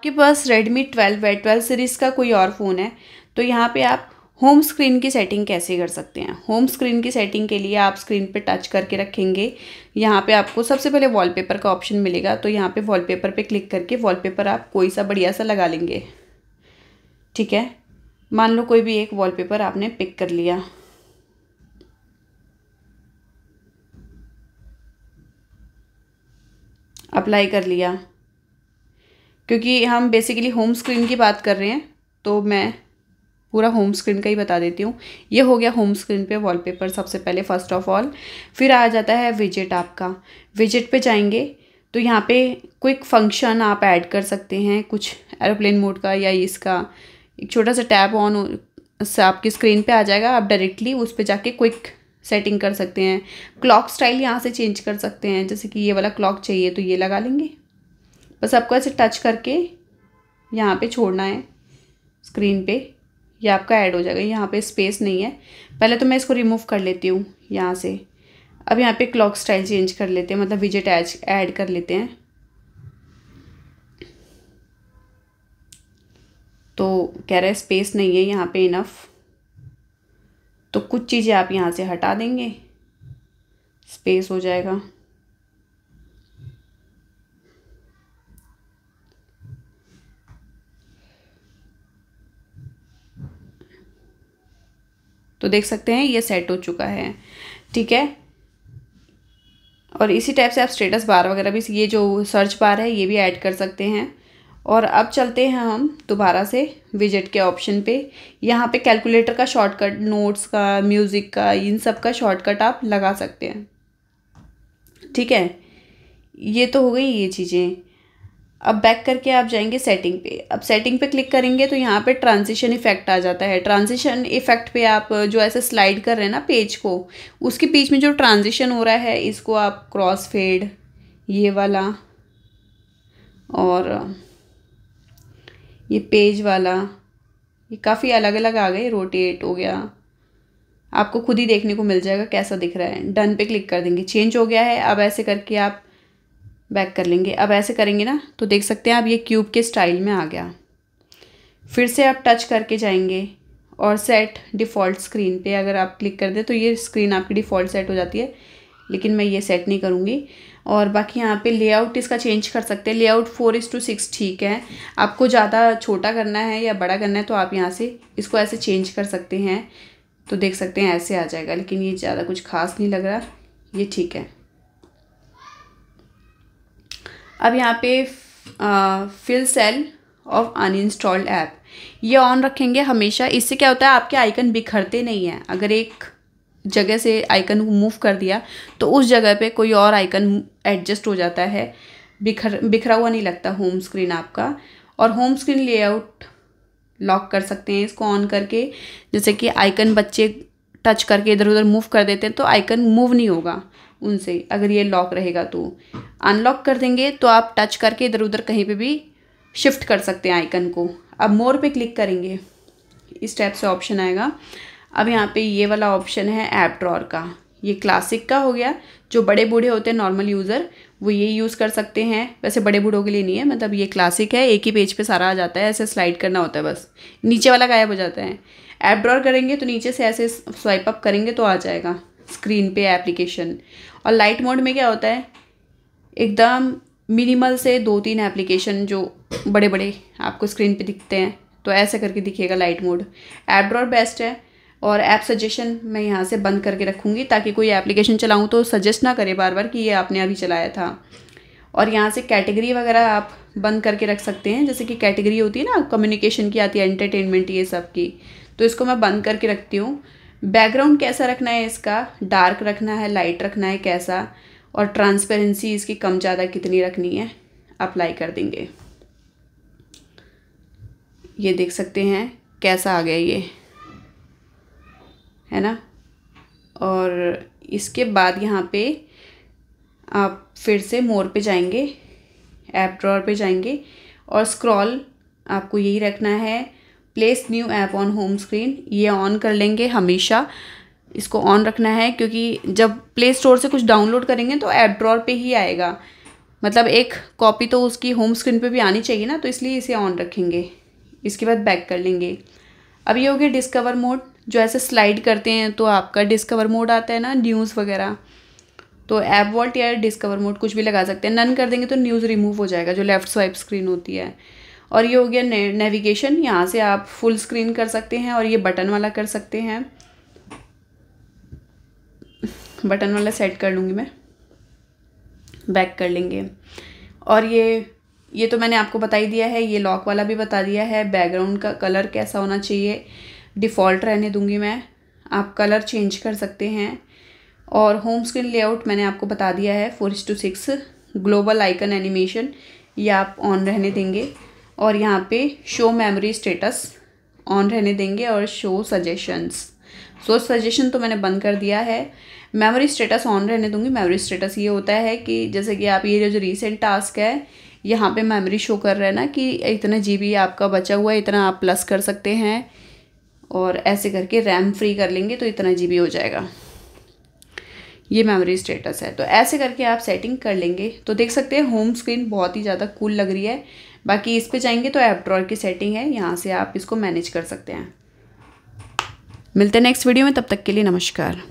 आपके पास Redmi twelve है ट्वेल्व सीरीज़ का कोई और फ़ोन है तो यहाँ पे आप होम स्क्रीन की सेटिंग कैसे कर सकते हैं होम स्क्रीन की सेटिंग के लिए आप स्क्रीन पे टच करके रखेंगे यहाँ पे आपको सबसे पहले वॉलपेपर का ऑप्शन मिलेगा तो यहाँ पे वॉलपेपर पे क्लिक करके वॉलपेपर आप कोई सा बढ़िया सा लगा लेंगे ठीक है मान लो कोई भी एक वॉलपेपर आपने पिक कर लिया अप्लाई कर लिया क्योंकि हम बेसिकली होम स्क्रीन की बात कर रहे हैं तो मैं पूरा होम स्क्रीन का ही बता देती हूँ ये हो गया होम स्क्रीन पे वॉलपेपर सबसे पहले फ़र्स्ट ऑफ ऑल फिर आ जाता है विजेट आपका विजेट पे जाएंगे तो यहाँ पे क्विक फंक्शन आप ऐड कर सकते हैं कुछ एरोप्लेन मोड का या इसका एक छोटा सा टैब ऑन आपकी स्क्रीन पे आ जाएगा आप डायरेक्टली उस पर जाके क्विक सेटिंग कर सकते हैं क्लॉक स्टाइल यहाँ से चेंज कर सकते हैं जैसे कि ये वाला क्लॉक चाहिए तो ये लगा लेंगे बस आपको ऐसे टच करके यहाँ पे छोड़ना है स्क्रीन पे ये आपका ऐड हो जाएगा यहाँ पे स्पेस नहीं है पहले तो मैं इसको रिमूव कर लेती हूँ यहाँ से अब यहाँ पे क्लॉक स्टाइल चेंज कर लेते हैं मतलब विजेट ऐड कर लेते हैं तो कह रहा है स्पेस नहीं है यहाँ पे इनफ तो कुछ चीज़ें आप यहाँ से हटा देंगे स्पेस हो जाएगा तो देख सकते हैं ये सेट हो चुका है ठीक है और इसी टाइप से आप स्टेटस बार वगैरह भी ये जो सर्च बार है ये भी ऐड कर सकते हैं और अब चलते हैं हम दोबारा से विजिट के ऑप्शन पे यहाँ पे कैलकुलेटर का शॉर्टकट नोट्स का म्यूज़िक का इन सब का शॉर्टकट आप लगा सकते हैं ठीक है ये तो हो गई ये चीज़ें अब बैक करके आप जाएंगे सेटिंग पे अब सेटिंग पे क्लिक करेंगे तो यहाँ पे ट्रांजिशन इफेक्ट आ जाता है ट्रांजिशन इफेक्ट पे आप जो ऐसे स्लाइड कर रहे हैं ना पेज को उसके बीच में जो ट्रांजिशन हो रहा है इसको आप क्रॉस फेड ये वाला और ये पेज वाला ये काफ़ी अलग अलग आ गए रोटेट हो गया आपको खुद ही देखने को मिल जाएगा कैसा दिख रहा है डन पे क्लिक कर देंगे चेंज हो गया है अब ऐसे करके आप बैक कर लेंगे अब ऐसे करेंगे ना तो देख सकते हैं आप ये क्यूब के स्टाइल में आ गया फिर से आप टच करके जाएंगे और सेट डिफ़ॉल्ट स्क्रीन पे अगर आप क्लिक कर दें तो ये स्क्रीन आपकी डिफ़ॉल्ट सेट हो जाती है लेकिन मैं ये सेट नहीं करूँगी और बाकी यहाँ पे लेआउट इसका चेंज कर सकते हैं layout four is to six ठीक है आपको ज़्यादा छोटा करना है या बड़ा करना है तो आप यहाँ से इसको ऐसे चेंज कर सकते हैं तो देख सकते हैं ऐसे आ जाएगा लेकिन ये ज़्यादा कुछ खास नहीं लग रहा ये ठीक है अब यहाँ पे fill cell of uninstalled app ये ऑन रखेंगे हमेशा इससे क्या होता है आपके आइकन बिखरते नहीं हैं अगर एक जगह से आइकन को मूव कर दिया तो उस जगह पे कोई और आइकन एडजस्ट हो जाता है बिखर बिखरा हुआ नहीं लगता होम स्क्रीन आपका और होम स्क्रीन लेआउट लॉक कर सकते हैं इसको ऑन करके जैसे कि आइकन बच्चे टच करके इधर उधर मूव कर देते हैं तो आइकन मूव नहीं होगा उनसे अगर ये लॉक रहेगा तो अनलॉक कर देंगे तो आप टच करके इधर उधर कहीं पे भी शिफ्ट कर सकते हैं आइकन को अब मोर पे क्लिक करेंगे इस टाइप से ऑप्शन आएगा अब यहाँ पे ये वाला ऑप्शन है ऐप ड्रॉर का ये क्लासिक का हो गया जो बड़े बूढ़े होते हैं नॉर्मल यूज़र वो ये यूज़ कर सकते हैं वैसे बड़े बूढ़ों के लिए नहीं है मतलब ये क्लासिक है एक ही पेज पे सारा आ जाता है ऐसे स्लाइड करना होता है बस नीचे वाला गायब हो जाता है ऐप ड्रॉर करेंगे तो नीचे से ऐसे स्वाइप अप करेंगे तो आ जाएगा स्क्रीन पे एप्लीकेशन और लाइट मोड में क्या होता है एकदम मिनिमल से दो तीन एप्लीकेशन जो बड़े बड़े आपको स्क्रीन पर दिखते हैं तो ऐसे करके दिखेगा light mode app drawer best है और ऐप सजेशन मैं यहाँ से बंद करके रखूँगी ताकि कोई एप्लीकेशन चलाऊँ तो सजेस्ट ना करे बार बार कि ये आपने अभी चलाया था और यहाँ से कैटेगरी वगैरह आप बंद करके रख सकते हैं जैसे कि कैटेगरी होती है ना कम्युनिकेशन की आती है एंटरटेनमेंट ये सब की तो इसको मैं बंद करके रखती हूँ बैकग्राउंड कैसा रखना है इसका डार्क रखना है लाइट रखना है कैसा और ट्रांसपेरेंसी इसकी कम ज़्यादा कितनी रखनी है अप्लाई कर देंगे ये देख सकते हैं कैसा आ गया ये है ना और इसके बाद यहाँ पे आप फिर से मोर पे जाएंगे ऐप ड्रॉर पे जाएंगे और स्क्रॉल आपको यही रखना है place new app on home screen ये ऑन कर लेंगे हमेशा इसको ऑन रखना है क्योंकि जब प्ले स्टोर से कुछ डाउनलोड करेंगे तो ऐप ड्रॉर पे ही आएगा मतलब एक कॉपी तो उसकी होम स्क्रीन पे भी आनी चाहिए ना तो इसलिए इसे ऑन रखेंगे इसके बाद बैक कर लेंगे अब ये हो गया डिस्कवर मोड जो ऐसे स्लाइड करते हैं तो आपका डिस्कवर मोड आता है ना न्यूज़ वगैरह तो ऐप वॉल्ट या डिस्कवर मोड कुछ भी लगा सकते हैं नन कर देंगे तो न्यूज़ रिमूव हो जाएगा जो लेफ़्ट स्वाइप स्क्रीन होती है और ये हो गया ने, नेविगेशन यहाँ से आप फुल स्क्रीन कर सकते हैं और ये बटन वाला कर सकते हैं बटन वाला सेट कर लूँगी मैं बैक कर लेंगे और ये ये तो मैंने आपको बता ही दिया है ये लॉक वाला भी बता दिया है बैकग्राउंड का कलर कैसा होना चाहिए डिफ़ॉल्ट रहने दूंगी मैं आप कलर चेंज कर सकते हैं और होम स्क्रीन लेआउट मैंने आपको बता दिया है four two six global icon animation ये आप ऑन रहने देंगे और यहाँ पे शो मेमोरी स्टेटस ऑन रहने देंगे और शो सजेशंस सो सजेशन तो मैंने बंद कर दिया है मेमोरी स्टेटस ऑन रहने दूंगी मेमोरी स्टेटस ये होता है कि जैसे कि आप ये जो रिसेंट टास्क है यहाँ पे मेमोरी शो कर रहा है ना कि इतना जी आपका बचा हुआ है इतना आप प्लस कर सकते हैं और ऐसे करके रैम फ्री कर लेंगे तो इतना जी हो जाएगा ये मेमोरी स्टेटस है तो ऐसे करके आप सेटिंग कर लेंगे तो देख सकते हैं होम स्क्रीन बहुत ही ज़्यादा कूल लग रही है बाकी इस पे जाएंगे तो ऐप ड्रॉर की सेटिंग है यहाँ से आप इसको मैनेज कर सकते हैं मिलते हैं नेक्स्ट वीडियो में तब तक के लिए नमस्कार